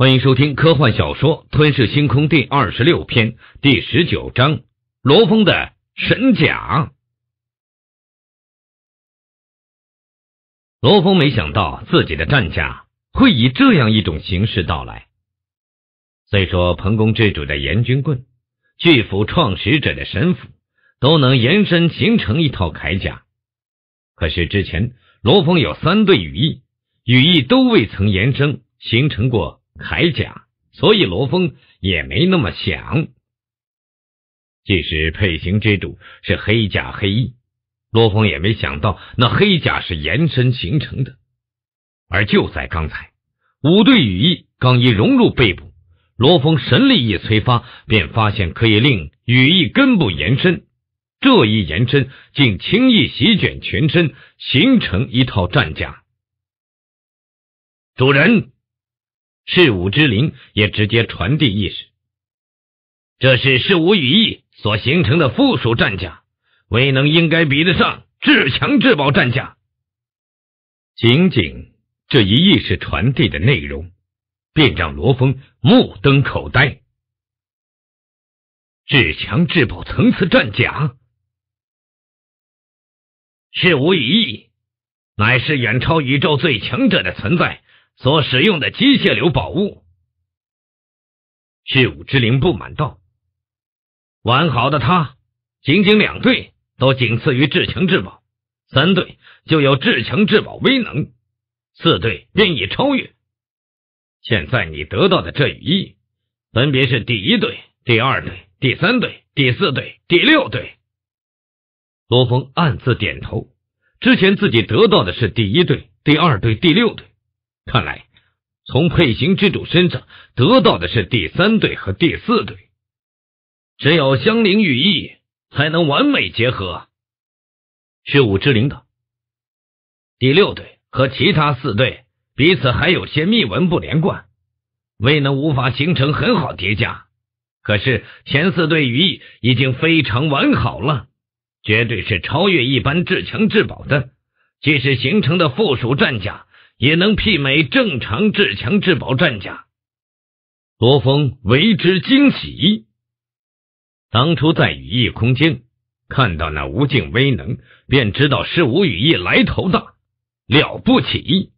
欢迎收听科幻小说《吞噬星空》第二十六篇第十九章：罗峰的神讲。罗峰没想到自己的战甲会以这样一种形式到来。虽说彭公之主的炎君棍、巨斧创始者的神斧都能延伸形成一套铠甲，可是之前罗峰有三对羽翼，羽翼都未曾延伸形成过。铠甲，所以罗峰也没那么想。即使配型之主是黑甲黑翼，罗峰也没想到那黑甲是延伸形成的。而就在刚才，五对羽翼刚一融入背部，罗峰神力一催发，便发现可以令羽翼根部延伸。这一延伸竟轻易席卷全身，形成一套战甲。主人。事武之灵也直接传递意识，这是事武羽翼所形成的附属战甲，威能应该比得上至强至宝战甲。仅仅这一意识传递的内容，便让罗峰目瞪口呆。至强至宝层次战甲，事武羽翼乃是远超宇宙最强者的存在。所使用的机械流宝物，巨武之灵不满道：“完好的它，仅仅两对都仅次于至强至宝，三对就有至强至宝威能，四对便已超越。现在你得到的这羽翼，分别是第一对、第二对、第三对、第四对、第六对。”罗峰暗自点头，之前自己得到的是第一对、第二对、第六对。看来，从配型之主身上得到的是第三对和第四对，只有相邻羽翼才能完美结合。是武之领导第六队和其他四队彼此还有些密文不连贯，未能无法形成很好叠加。可是前四对羽翼已经非常完好了，绝对是超越一般至强至宝的，即使形成的附属战甲。也能媲美正常至强至宝战甲，罗峰为之惊喜。当初在羽翼空间看到那无尽威能，便知道是吴羽翼来头大，了不起。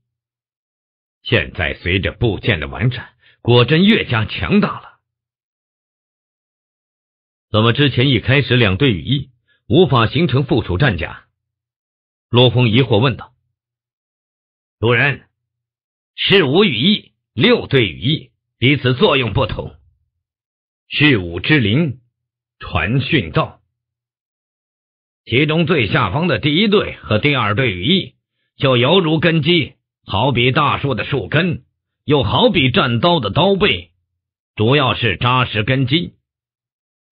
现在随着部件的完善，果真越加强大了。怎么之前一开始两对羽翼无法形成附属战甲？罗峰疑惑问道。主人，是五羽翼，六对羽翼彼此作用不同。是武之灵，传讯道。其中最下方的第一对和第二对羽翼，就犹如根基，好比大树的树根，又好比战刀的刀背，主要是扎实根基。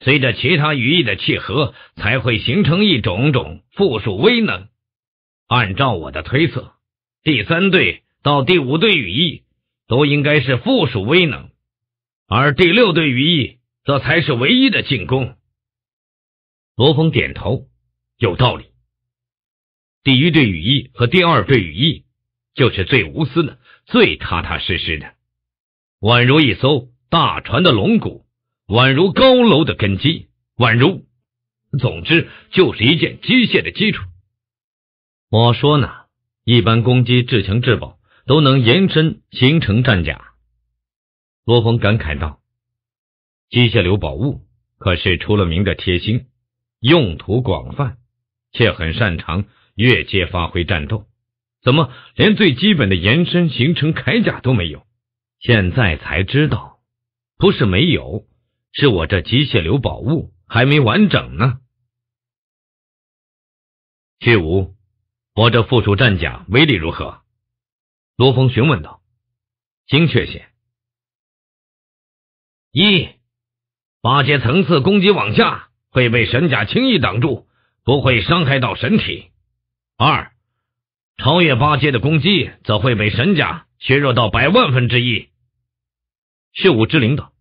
随着其他羽翼的契合，才会形成一种种附属威能。按照我的推测。第三队到第五队羽翼都应该是附属威能，而第六队羽翼则才是唯一的进攻。罗峰点头，有道理。第一对羽翼和第二对羽翼就是最无私的、最踏踏实实的，宛如一艘大船的龙骨，宛如高楼的根基，宛如……总之就是一件机械的基础。我说呢。一般攻击至强至宝都能延伸形成战甲，罗峰感慨道：“机械流宝物可是出了名的贴心，用途广泛，却很擅长越界发挥战斗。怎么连最基本的延伸形成铠甲都没有？现在才知道，不是没有，是我这机械流宝物还没完整呢。”虚无。我这附属战甲威力如何？罗峰询问道。精确些，一八阶层次攻击往下会被神甲轻易挡住，不会伤害到神体；二超越八阶的攻击则会被神甲削弱到百万分之一。血武之灵道，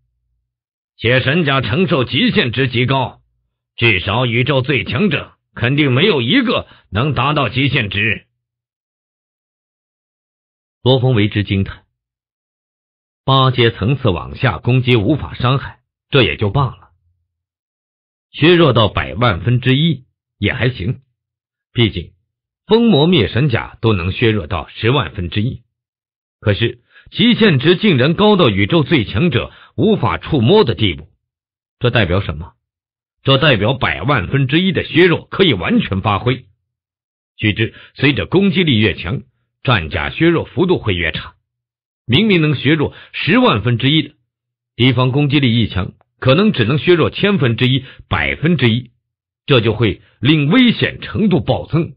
且神甲承受极限值极高，至少宇宙最强者。肯定没有一个能达到极限值。罗峰为之惊叹。八阶层次往下攻击无法伤害，这也就罢了。削弱到百万分之一也还行，毕竟封魔灭神甲都能削弱到十万分之一。可是极限值竟然高到宇宙最强者无法触摸的地步，这代表什么？则代表百万分之一的削弱可以完全发挥。须知，随着攻击力越强，战甲削弱幅度会越差。明明能削弱十万分之一的敌方攻击力，一强可能只能削弱千分之一、百分之一，这就会令危险程度暴增。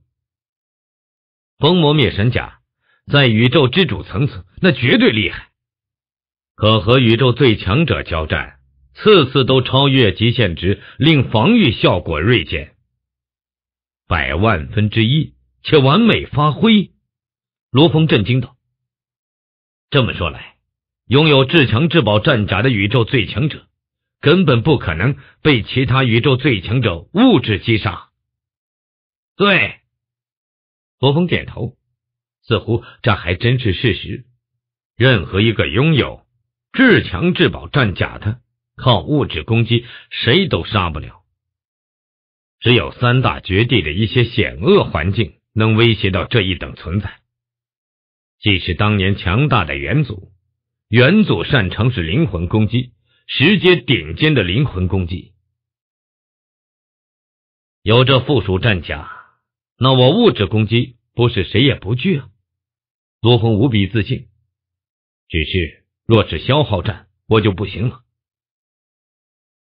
封魔灭神甲在宇宙之主层次，那绝对厉害，可和宇宙最强者交战。次次都超越极限值，令防御效果锐减百万分之一，且完美发挥。罗峰震惊道：“这么说来，拥有至强至宝战甲的宇宙最强者，根本不可能被其他宇宙最强者物质击杀。”对，罗峰点头，似乎这还真是事实。任何一个拥有至强至宝战甲的。靠物质攻击，谁都杀不了。只有三大绝地的一些险恶环境，能威胁到这一等存在。即使当年强大的元祖，元祖擅长是灵魂攻击，十阶顶尖的灵魂攻击。有这附属战甲，那我物质攻击不是谁也不惧啊！罗峰无比自信，只是若是消耗战，我就不行了。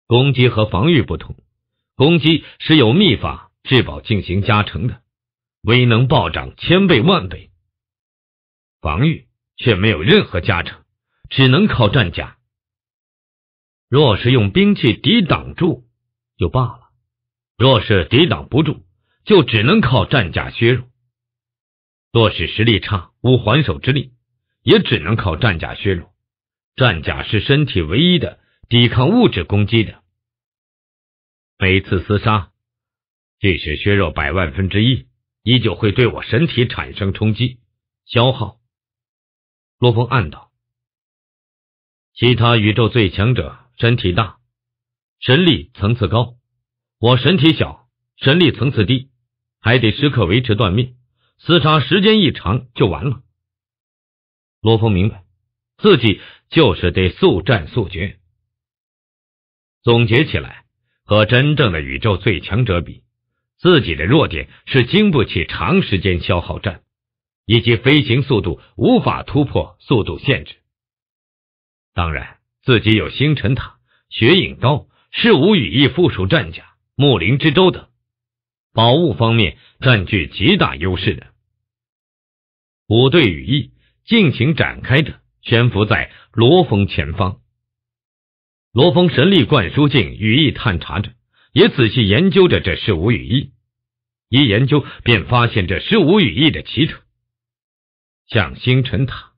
攻击和防御不同，攻击是有秘法至宝进行加成的，威能暴涨千倍万倍；防御却没有任何加成，只能靠战甲。若是用兵器抵挡住就罢了，若是抵挡不住，就只能靠战甲削弱。若是实力差，无还手之力，也只能靠战甲削弱。战甲是身体唯一的。抵抗物质攻击的，每次厮杀，即使削弱百万分之一，依旧会对我身体产生冲击、消耗。罗峰暗道：其他宇宙最强者身体大，神力层次高，我身体小，神力层次低，还得时刻维持断灭。厮杀时间一长就完了。罗峰明白，自己就是得速战速决。总结起来，和真正的宇宙最强者比，自己的弱点是经不起长时间消耗战，以及飞行速度无法突破速度限制。当然，自己有星辰塔、雪影刀、是无羽翼附属战甲、木林之舟等宝物方面占据极大优势的五对羽翼，尽情展开着，悬浮在罗峰前方。罗峰神力灌输进羽翼，探查着，也仔细研究着这十五羽翼。一研究，便发现这十五羽翼的奇特。像星辰塔，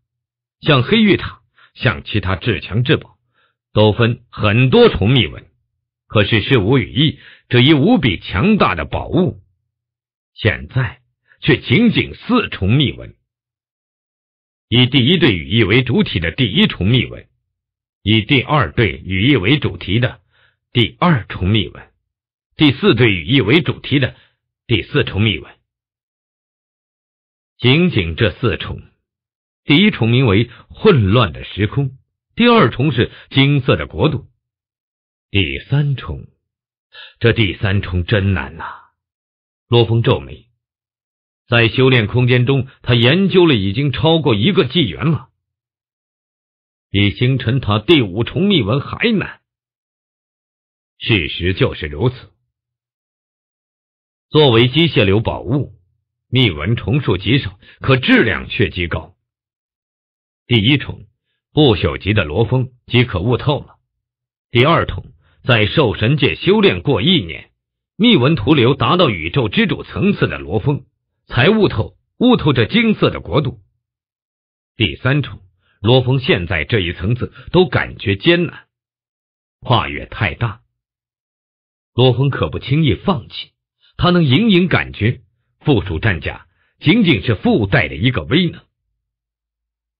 像黑玉塔，像其他至强至宝，都分很多重密纹。可是，十五羽翼这一无比强大的宝物，现在却仅仅四重密纹。以第一对羽翼为主体的第一重密纹，以第二对羽翼为主题的第二重秘文，第四对羽翼为主题的第四重秘文。仅仅这四重，第一重名为混乱的时空，第二重是金色的国度，第三重，这第三重真难呐！罗峰皱眉，在修炼空间中，他研究了已经超过一个纪元了。比星辰塔第五重秘文还难，事实就是如此。作为机械流宝物，密文重数极少，可质量却极高。第一重不朽级的罗峰即可悟透了；第二重在兽神界修炼过一年，密文徒留达到宇宙之主层次的罗峰才悟透悟透这金色的国度。第三重。罗峰现在这一层次都感觉艰难，跨越太大。罗峰可不轻易放弃，他能隐隐感觉附属战甲仅仅是附带的一个威能，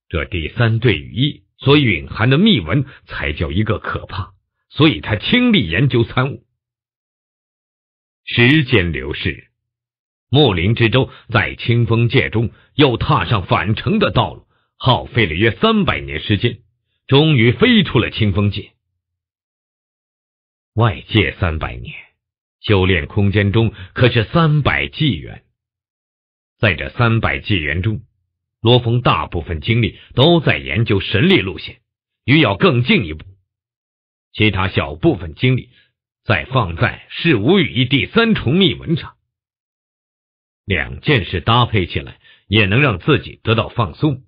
这第三对羽翼所蕴含的秘文才叫一个可怕，所以他倾力研究参悟。时间流逝，木林之舟在清风界中又踏上返程的道路。耗费了约三百年时间，终于飞出了清风界。外界三百年，修炼空间中可是三百纪元。在这三百纪元中，罗峰大部分精力都在研究神力路线，欲要更进一步；其他小部分精力再放在《是无语》一第三重秘文上。两件事搭配起来，也能让自己得到放松。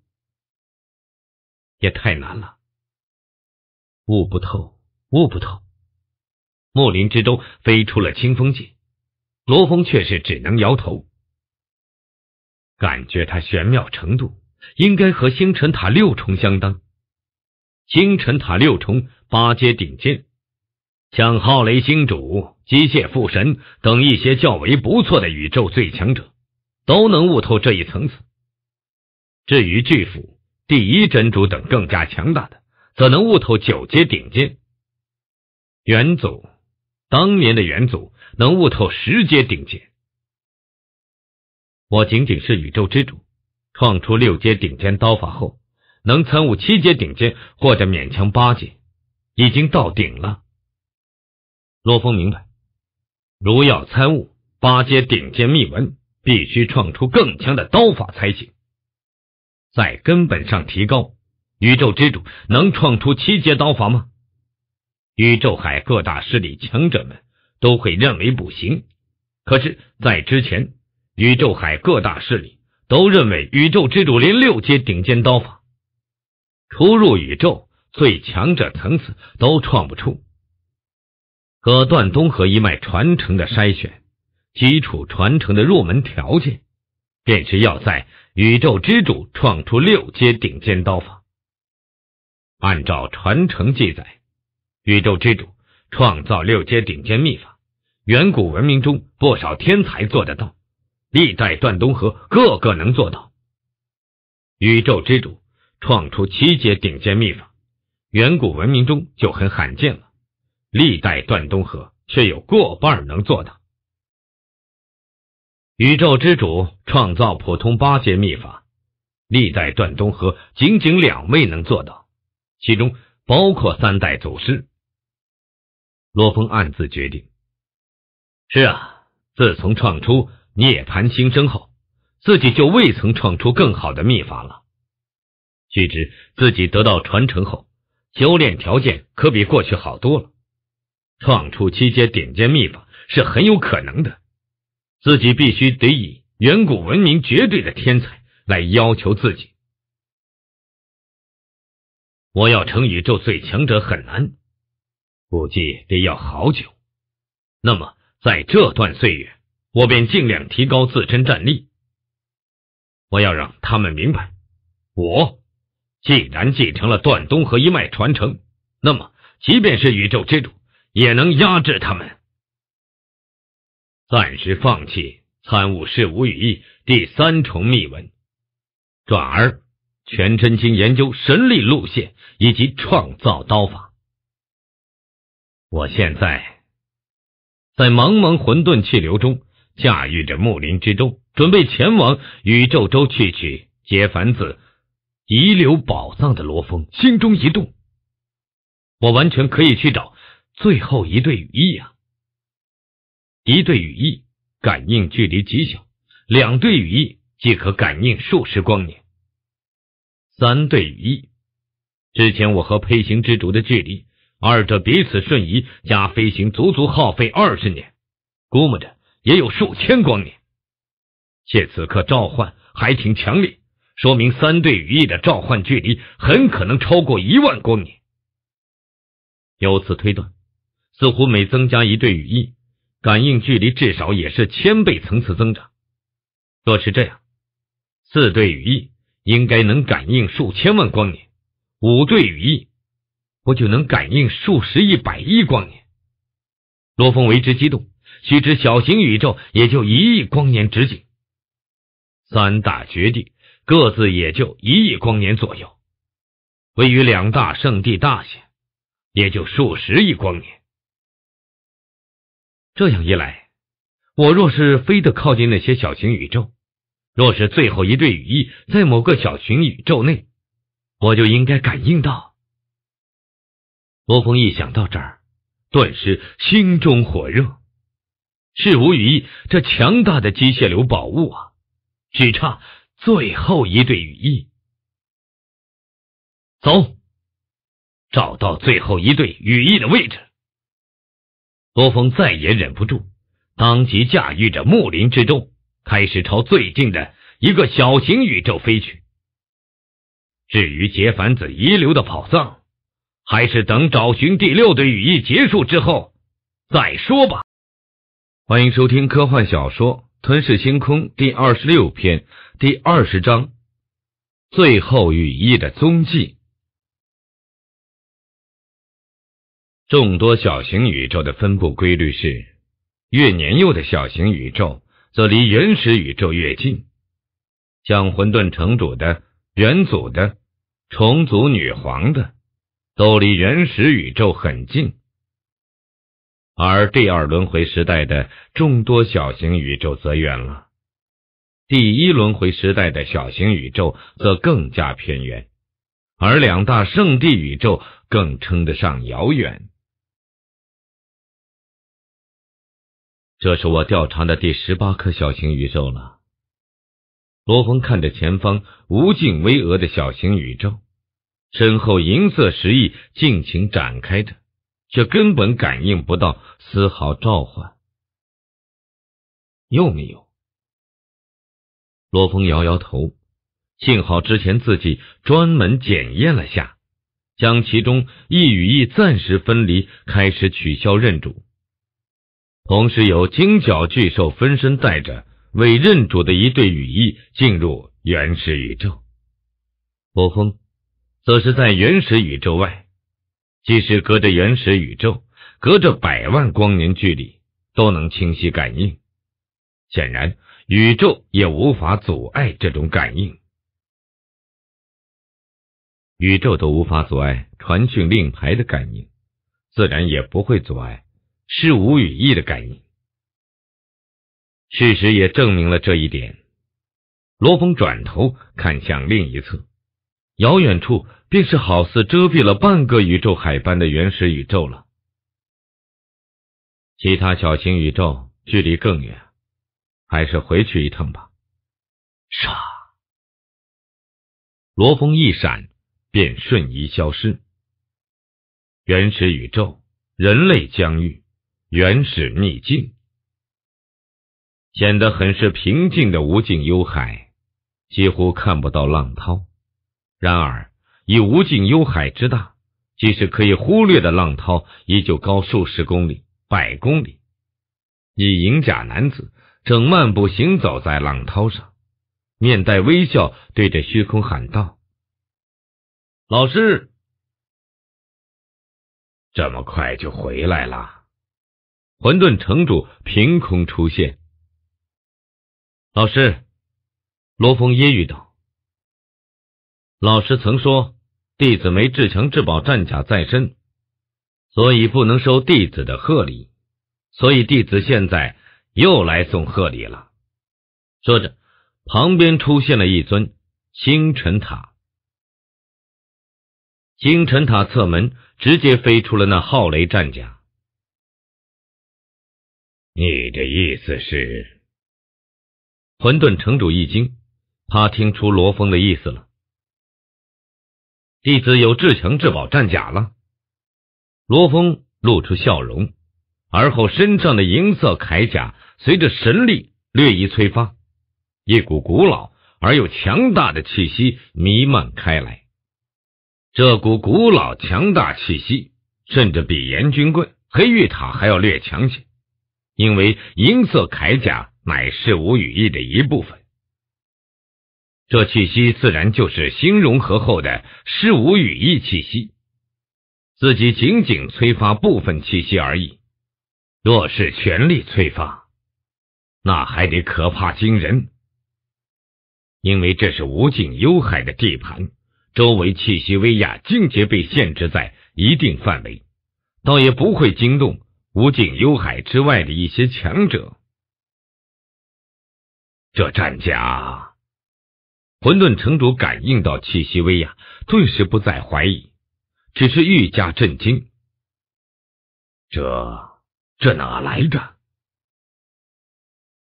也太难了，悟不透，悟不透。木林之中飞出了清风界，罗峰却是只能摇头。感觉他玄妙程度应该和星辰塔六重相当。星辰塔六重八阶顶尖，像浩雷星主、机械父神等一些较为不错的宇宙最强者，都能悟透这一层次。至于巨斧。第一真主等更加强大的，则能悟透九阶顶尖。元祖当年的元祖能悟透十阶顶尖。我仅仅是宇宙之主，创出六阶顶尖刀法后，能参悟七阶顶尖，或者勉强八阶，已经到顶了。罗峰明白，如要参悟八阶顶尖秘文，必须创出更强的刀法才行。在根本上提高，宇宙之主能创出七阶刀法吗？宇宙海各大势力强者们都会认为不行。可是，在之前，宇宙海各大势力都认为宇宙之主连六阶顶尖刀法，初入宇宙最强者层次都创不出。和段东河一脉传承的筛选，基础传承的入门条件。便是要在宇宙之主创出六阶顶尖刀法。按照传承记载，宇宙之主创造六阶顶尖秘法，远古文明中不少天才做得到，历代段东河个个能做到。宇宙之主创出七阶顶尖秘法，远古文明中就很罕见了，历代段东河却有过半能做到。宇宙之主创造普通八阶秘法，历代段东河仅仅两位能做到，其中包括三代祖师。罗峰暗自决定：是啊，自从创出涅槃新生后，自己就未曾创出更好的秘法了。须知自己得到传承后，修炼条件可比过去好多了，创出七阶顶尖秘法是很有可能的。自己必须得以远古文明绝对的天才来要求自己。我要成宇宙最强者很难，估计得要好久。那么在这段岁月，我便尽量提高自身战力。我要让他们明白，我既然继承了段东和一脉传承，那么即便是宇宙之主，也能压制他们。暂时放弃参悟式无语翼第三重秘文，转而全真经研究神力路线以及创造刀法。我现在在茫茫混沌气流中驾驭着木林之舟，准备前往宇宙周去取结凡子遗留宝藏的罗峰，心中一动，我完全可以去找最后一对羽翼啊！一对羽翼感应距离极小，两对羽翼即可感应数十光年。三对羽翼，之前我和配型之主的距离，二者彼此瞬移加飞行，足足耗费二十年，估摸着也有数千光年。且此刻召唤还挺强烈，说明三对羽翼的召唤距离很可能超过一万光年。由此推断，似乎每增加一对羽翼。感应距离至少也是千倍层次增长。若是这样，四对羽翼应该能感应数千万光年，五对羽翼不就能感应数十亿、百亿光年？罗峰为之激动。须知小型宇宙也就一亿光年直径，三大绝地各自也就一亿光年左右，位于两大圣地大些，也就数十亿光年。这样一来，我若是非得靠近那些小型宇宙，若是最后一对羽翼在某个小型宇宙内，我就应该感应到。罗峰一想到这儿，顿时心中火热，是无翼这强大的机械流宝物啊！只差最后一对羽翼，走，找到最后一对羽翼的位置。罗峰再也忍不住，当即驾驭着木林之舟，开始朝最近的一个小型宇宙飞去。至于结凡子遗留的宝藏，还是等找寻第六对羽翼结束之后再说吧。欢迎收听科幻小说《吞噬星空》第二十六篇第二十章《最后羽翼的踪迹》。众多小型宇宙的分布规律是：越年幼的小型宇宙则离原始宇宙越近，像混沌城主的、元祖的、虫族女皇的，都离原始宇宙很近；而第二轮回时代的众多小型宇宙则远了，第一轮回时代的小型宇宙则更加偏远，而两大圣地宇宙更称得上遥远。这是我调查的第十八颗小型宇宙了。罗峰看着前方无尽巍峨的小型宇宙，身后银色石翼尽情展开着，却根本感应不到丝毫召唤。又没有。罗峰摇摇头，幸好之前自己专门检验了下，将其中一与一暂时分离，开始取消认主。同时，有金角巨兽分身带着未认主的一对羽翼进入原始宇宙。波风，则是在原始宇宙外，即使隔着原始宇宙，隔着百万光年距离，都能清晰感应。显然，宇宙也无法阻碍这种感应。宇宙都无法阻碍传讯令牌的感应，自然也不会阻碍。是无语义的感应，事实也证明了这一点。罗峰转头看向另一侧，遥远处便是好似遮蔽了半个宇宙海般的原始宇宙了。其他小型宇宙距离更远，还是回去一趟吧。唰，罗峰一闪便瞬移消失。原始宇宙，人类疆域。原始秘境显得很是平静的无尽幽海，几乎看不到浪涛。然而，以无尽幽海之大，即使可以忽略的浪涛，依旧高数十公里、百公里。一银甲男子正漫步行走在浪涛上，面带微笑对着虚空喊道：“老师，这么快就回来了？”混沌城主凭空出现。老师，罗峰揶揄道：“老师曾说弟子没至强至宝战甲在身，所以不能收弟子的贺礼，所以弟子现在又来送贺礼了。”说着，旁边出现了一尊星辰塔，星辰塔侧门直接飞出了那昊雷战甲。你的意思是？混沌城主一惊，他听出罗峰的意思了。弟子有至强至宝战甲了。罗峰露出笑容，而后身上的银色铠甲随着神力略一催发，一股古老而又强大的气息弥漫开来。这股古老强大气息，甚至比阎君棍、黑玉塔还要略强些。因为银色铠甲乃是五羽翼的一部分，这气息自然就是新融合后的是五羽翼气息。自己仅仅催发部分气息而已，若是全力催发，那还得可怕惊人。因为这是无尽幽海的地盘，周围气息威亚，境界被限制在一定范围，倒也不会惊动。无尽幽海之外的一些强者，这战甲，混沌城主感应到气息威压，顿时不再怀疑，只是愈加震惊。这这哪来的？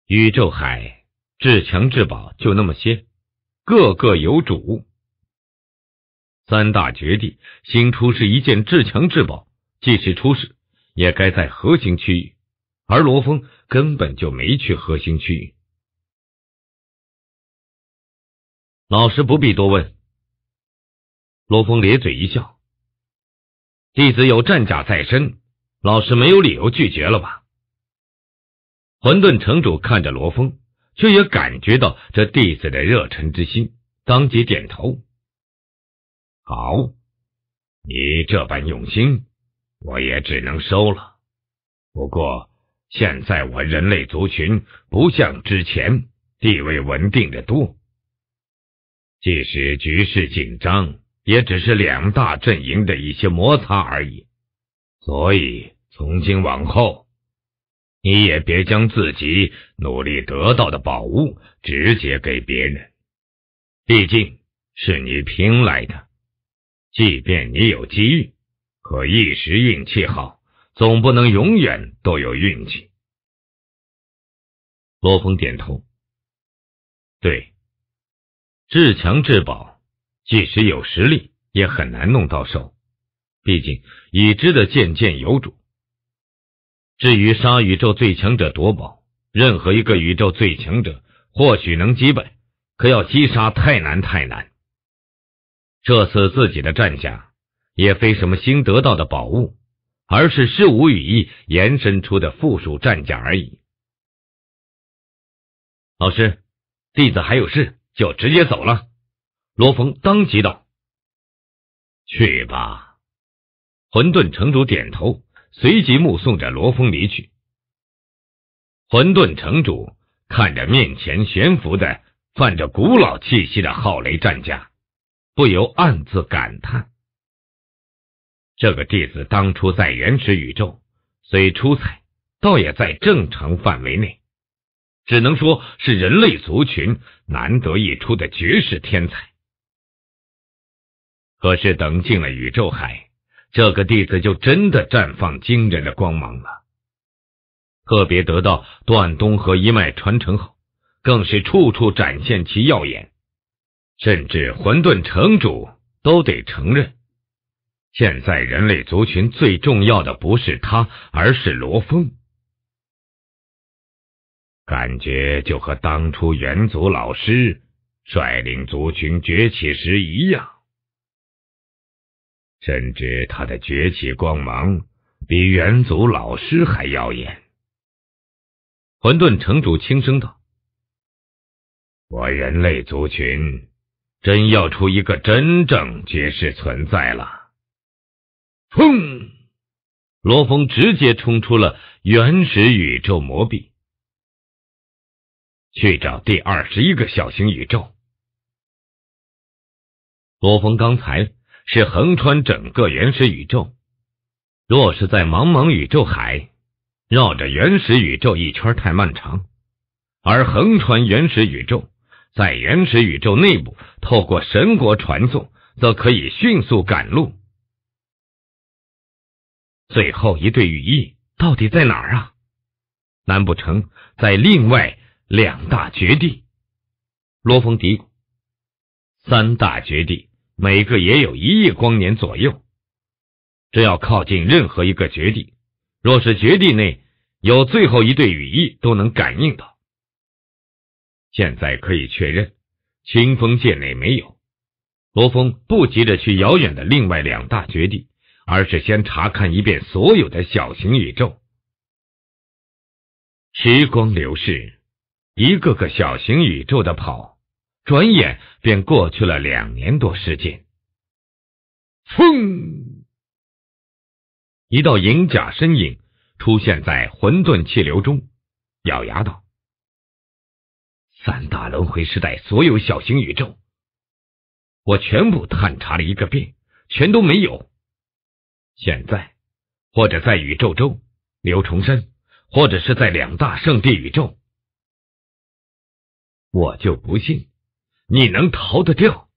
宇宙海至强至宝就那么些，个个有主。三大绝地新出是一件至强至宝，即使出世。也该在核心区域，而罗峰根本就没去核心区域。老师不必多问。罗峰咧嘴一笑，弟子有战甲在身，老师没有理由拒绝了吧？混沌城主看着罗峰，却也感觉到这弟子的热忱之心，当即点头：“好，你这般用心。”我也只能收了。不过，现在我人类族群不像之前地位稳定的多，即使局势紧张，也只是两大阵营的一些摩擦而已。所以，从今往后，你也别将自己努力得到的宝物直接给别人，毕竟是你拼来的。即便你有机遇。可一时运气好，总不能永远都有运气。罗峰点头，对，至强至宝，即使有实力，也很难弄到手。毕竟已知的件件有主。至于杀宇宙最强者夺宝，任何一个宇宙最强者或许能击败，可要击杀太难太难。这次自己的战甲。也非什么新得到的宝物，而是事无语意延伸出的附属战甲而已。老师，弟子还有事，就直接走了。罗峰当即道：“去吧。”混沌城主点头，随即目送着罗峰离去。混沌城主看着面前悬浮的、泛着古老气息的昊雷战甲，不由暗自感叹。这个弟子当初在原始宇宙虽出彩，倒也在正常范围内，只能说是人类族群难得一出的绝世天才。可是等进了宇宙海，这个弟子就真的绽放惊人的光芒了。特别得到段东和一脉传承后，更是处处展现其耀眼，甚至混沌城主都得承认。现在人类族群最重要的不是他，而是罗峰。感觉就和当初猿族老师率领族群崛起时一样，甚至他的崛起光芒比猿族老师还耀眼。混沌城主轻声道：“我人类族群真要出一个真正绝世存在了。”砰！罗峰直接冲出了原始宇宙魔壁，去找第二十一个小型宇宙。罗峰刚才是横穿整个原始宇宙，若是在茫茫宇宙海绕着原始宇宙一圈太漫长，而横穿原始宇宙，在原始宇宙内部透过神国传送，则可以迅速赶路。最后一对羽翼到底在哪儿啊？难不成在另外两大绝地？罗峰嘀咕：“三大绝地每个也有一亿光年左右，只要靠近任何一个绝地，若是绝地内有最后一对羽翼，都能感应到。”现在可以确认，清风界内没有。罗峰不急着去遥远的另外两大绝地。而是先查看一遍所有的小型宇宙。时光流逝，一个个小型宇宙的跑，转眼便过去了两年多时间。砰！一道银甲身影出现在混沌气流中，咬牙道：“三大轮回时代所有小型宇宙，我全部探查了一个遍，全都没有。”现在，或者在宇宙中刘重生，或者是在两大圣地宇宙，我就不信你能逃得掉。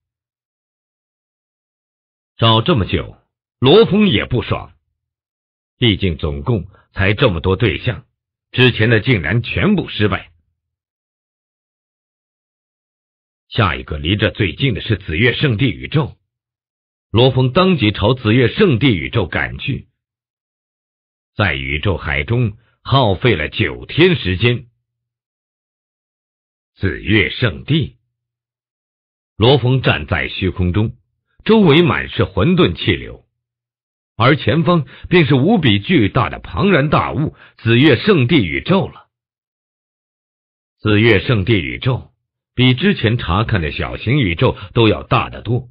找这么久，罗峰也不爽，毕竟总共才这么多对象，之前的竟然全部失败。下一个离这最近的是紫月圣地宇宙。罗峰当即朝紫月圣地宇宙赶去，在宇宙海中耗费了九天时间。紫月圣地，罗峰站在虚空中，周围满是混沌气流，而前方便是无比巨大的庞然大物——紫月圣地宇宙了。紫月圣地宇宙比之前查看的小型宇宙都要大得多。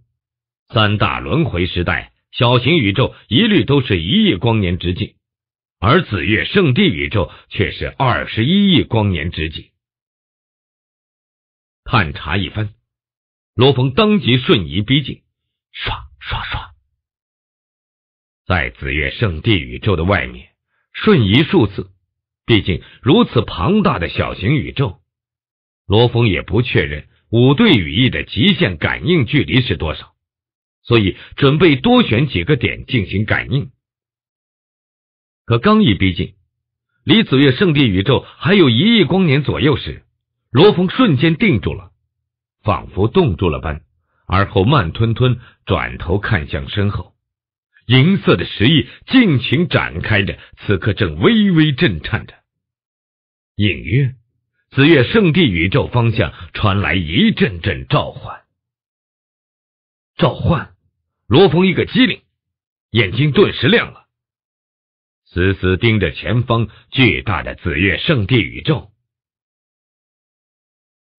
三大轮回时代，小型宇宙一律都是一亿光年直径，而紫月圣地宇宙却是二十一亿光年直径。探查一番，罗峰当即瞬移逼近，唰唰唰，在紫月圣地宇宙的外面瞬移数次。毕竟如此庞大的小型宇宙，罗峰也不确认五对羽翼的极限感应距离是多少。所以准备多选几个点进行感应，可刚一逼近，离紫月圣地宇宙还有一亿光年左右时，罗峰瞬间定住了，仿佛冻住了般，而后慢吞吞转头看向身后，银色的石翼尽情展开着，此刻正微微震颤着，隐约紫月圣地宇宙方向传来一阵阵召唤，召唤。罗峰一个机灵，眼睛顿时亮了，死死盯着前方巨大的紫月圣地宇宙。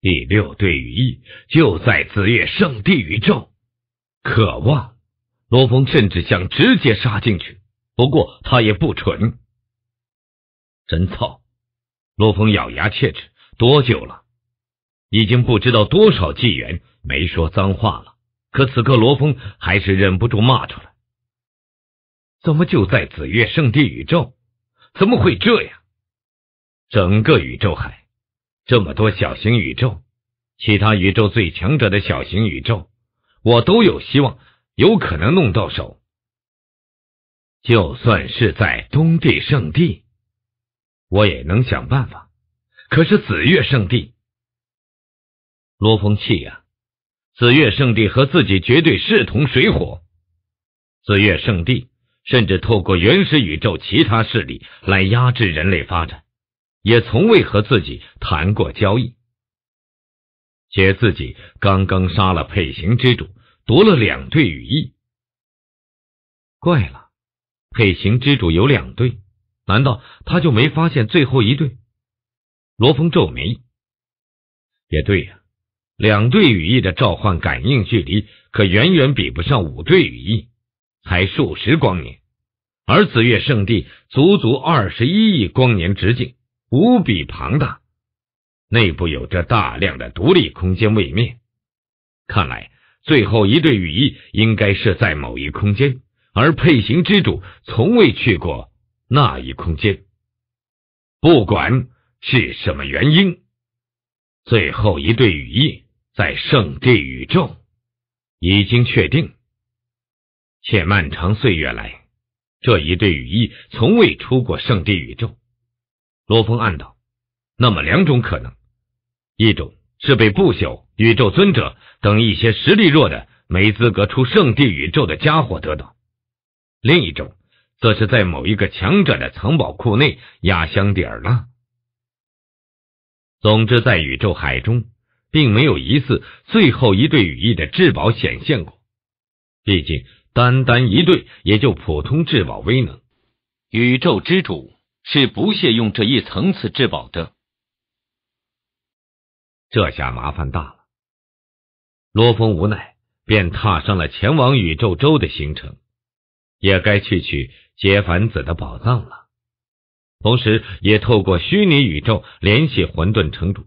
第六对羽翼就在紫月圣地宇宙，渴望罗峰甚至想直接杀进去，不过他也不蠢。真操！罗峰咬牙切齿，多久了？已经不知道多少纪元没说脏话了。可此刻，罗峰还是忍不住骂出来：“怎么就在紫月圣地宇宙？怎么会这样？整个宇宙海这么多小型宇宙，其他宇宙最强者的小型宇宙，我都有希望，有可能弄到手。就算是在东帝圣地，我也能想办法。可是紫月圣地，罗峰气呀！”紫月圣地和自己绝对势同水火。紫月圣地甚至透过原始宇宙其他势力来压制人类发展，也从未和自己谈过交易。且自己刚刚杀了配型之主，夺了两对羽翼。怪了，配型之主有两对，难道他就没发现最后一对？罗峰皱眉，也对呀。两对羽翼的召唤感应距离可远远比不上五对羽翼，才数十光年，而紫月圣地足足二十一亿光年直径，无比庞大，内部有着大量的独立空间位面。看来最后一对羽翼应该是在某一空间，而配型之主从未去过那一空间。不管是什么原因，最后一对羽翼。在圣地宇宙，已经确定，且漫长岁月来，这一对羽翼从未出过圣地宇宙。罗峰暗道：那么两种可能，一种是被不朽宇宙尊者等一些实力弱的、没资格出圣地宇宙的家伙得到；另一种，则是在某一个强者的藏宝库内压箱底儿了。总之，在宇宙海中。并没有一次最后一对羽翼的至宝显现过，毕竟单单一对也就普通至宝威能，宇宙之主是不屑用这一层次至宝的。这下麻烦大了，罗峰无奈便踏上了前往宇宙州的行程，也该去取杰凡子的宝藏了，同时也透过虚拟宇宙联系混沌城主。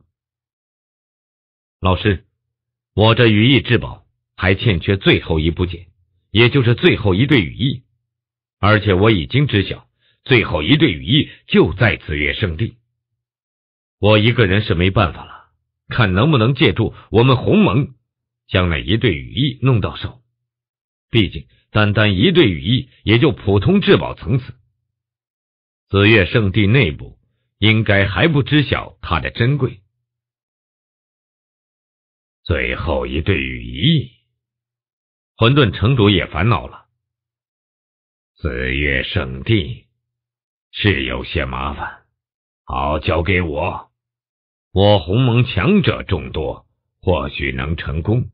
老师，我这羽翼至宝还欠缺最后一步件，也就是最后一对羽翼。而且我已经知晓，最后一对羽翼就在紫月圣地。我一个人是没办法了，看能不能借助我们鸿蒙，将那一对羽翼弄到手。毕竟，单单一对羽翼也就普通至宝层次。紫月圣地内部应该还不知晓它的珍贵。最后一对羽翼，混沌城主也烦恼了。紫月圣地是有些麻烦，好交给我，我鸿蒙强者众多，或许能成功。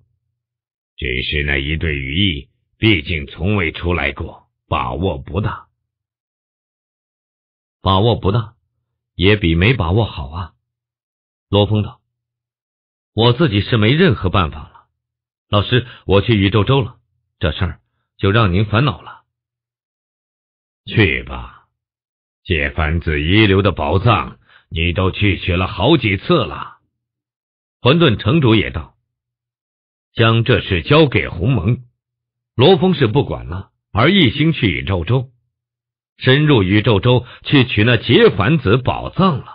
只是那一对羽翼，毕竟从未出来过，把握不大。把握不大，也比没把握好啊。罗峰道。我自己是没任何办法了，老师，我去宇宙州了，这事儿就让您烦恼了。去吧，借凡子遗留的宝藏，你都去取了好几次了。混沌城主也道，将这事交给鸿蒙，罗峰是不管了，而一心去宇宙州，深入宇宙州去取那劫凡子宝藏了。